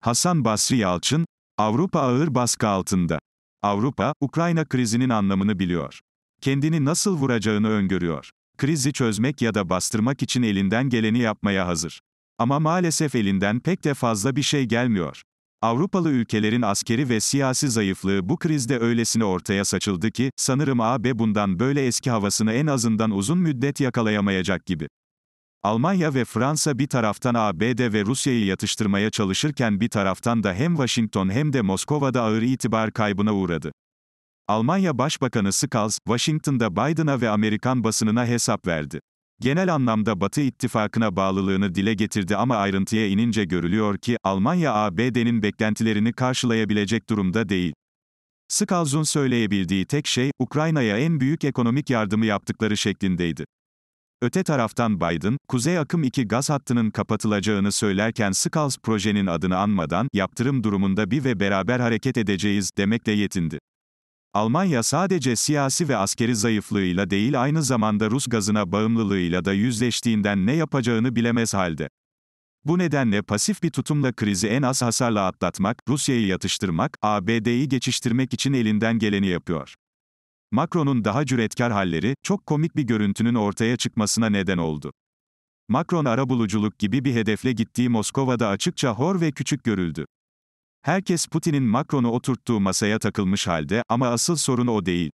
Hasan Basri Yalçın, Avrupa ağır baskı altında. Avrupa, Ukrayna krizinin anlamını biliyor. Kendini nasıl vuracağını öngörüyor. Krizi çözmek ya da bastırmak için elinden geleni yapmaya hazır. Ama maalesef elinden pek de fazla bir şey gelmiyor. Avrupalı ülkelerin askeri ve siyasi zayıflığı bu krizde öylesine ortaya saçıldı ki, sanırım AB bundan böyle eski havasını en azından uzun müddet yakalayamayacak gibi. Almanya ve Fransa bir taraftan ABD ve Rusya'yı yatıştırmaya çalışırken bir taraftan da hem Washington hem de Moskova'da ağır itibar kaybına uğradı. Almanya Başbakanı Scholz, Washington'da Biden'a ve Amerikan basınına hesap verdi. Genel anlamda Batı ittifakına bağlılığını dile getirdi ama ayrıntıya inince görülüyor ki Almanya ABD'nin beklentilerini karşılayabilecek durumda değil. Scholz'un söyleyebildiği tek şey Ukrayna'ya en büyük ekonomik yardımı yaptıkları şeklindeydi. Öte taraftan Biden, Kuzey Akım 2 gaz hattının kapatılacağını söylerken Skals projenin adını anmadan, yaptırım durumunda bir ve beraber hareket edeceğiz demekle yetindi. Almanya sadece siyasi ve askeri zayıflığıyla değil aynı zamanda Rus gazına bağımlılığıyla da yüzleştiğinden ne yapacağını bilemez halde. Bu nedenle pasif bir tutumla krizi en az hasarla atlatmak, Rusya'yı yatıştırmak, ABD'yi geçiştirmek için elinden geleni yapıyor. Macron'un daha cüretkar halleri, çok komik bir görüntünün ortaya çıkmasına neden oldu. Macron arabuluculuk gibi bir hedefle gittiği Moskova'da açıkça hor ve küçük görüldü. Herkes Putin'in Macron'u oturttuğu masaya takılmış halde ama asıl sorun o değil.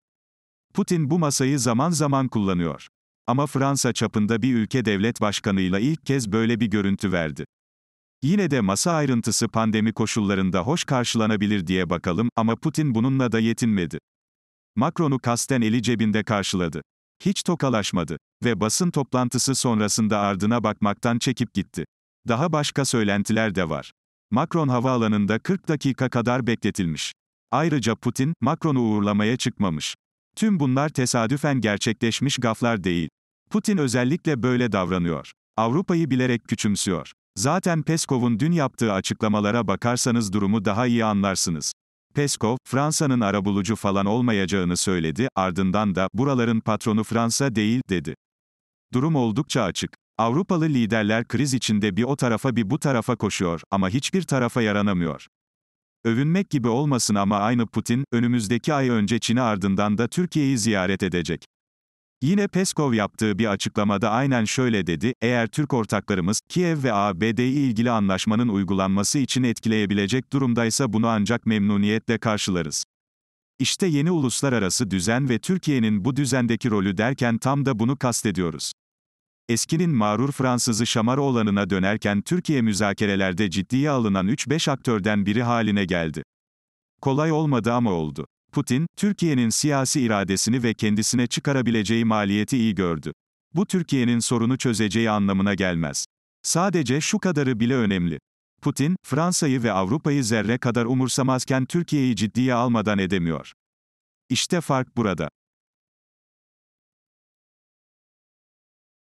Putin bu masayı zaman zaman kullanıyor. Ama Fransa çapında bir ülke devlet başkanıyla ilk kez böyle bir görüntü verdi. Yine de masa ayrıntısı pandemi koşullarında hoş karşılanabilir diye bakalım ama Putin bununla da yetinmedi. Macron'u kasten eli cebinde karşıladı. Hiç tokalaşmadı ve basın toplantısı sonrasında ardına bakmaktan çekip gitti. Daha başka söylentiler de var. Macron havaalanında 40 dakika kadar bekletilmiş. Ayrıca Putin, Macron'u uğurlamaya çıkmamış. Tüm bunlar tesadüfen gerçekleşmiş gaflar değil. Putin özellikle böyle davranıyor. Avrupa'yı bilerek küçümsüyor. Zaten Peskov'un dün yaptığı açıklamalara bakarsanız durumu daha iyi anlarsınız. Peskov, Fransa'nın arabulucu falan olmayacağını söyledi, ardından da, buraların patronu Fransa değil, dedi. Durum oldukça açık. Avrupalı liderler kriz içinde bir o tarafa bir bu tarafa koşuyor ama hiçbir tarafa yaranamıyor. Övünmek gibi olmasın ama aynı Putin, önümüzdeki ay önce Çin'i ardından da Türkiye'yi ziyaret edecek. Yine Peskov yaptığı bir açıklamada aynen şöyle dedi, eğer Türk ortaklarımız, Kiev ve ABD'yi ilgili anlaşmanın uygulanması için etkileyebilecek durumdaysa bunu ancak memnuniyetle karşılarız. İşte yeni uluslararası düzen ve Türkiye'nin bu düzendeki rolü derken tam da bunu kastediyoruz. Eskinin mağrur Fransızı şamar olanına dönerken Türkiye müzakerelerde ciddiye alınan 3-5 aktörden biri haline geldi. Kolay olmadı ama oldu. Putin, Türkiye'nin siyasi iradesini ve kendisine çıkarabileceği maliyeti iyi gördü. Bu Türkiye'nin sorunu çözeceği anlamına gelmez. Sadece şu kadarı bile önemli. Putin, Fransa'yı ve Avrupa'yı zerre kadar umursamazken Türkiye'yi ciddiye almadan edemiyor. İşte fark burada.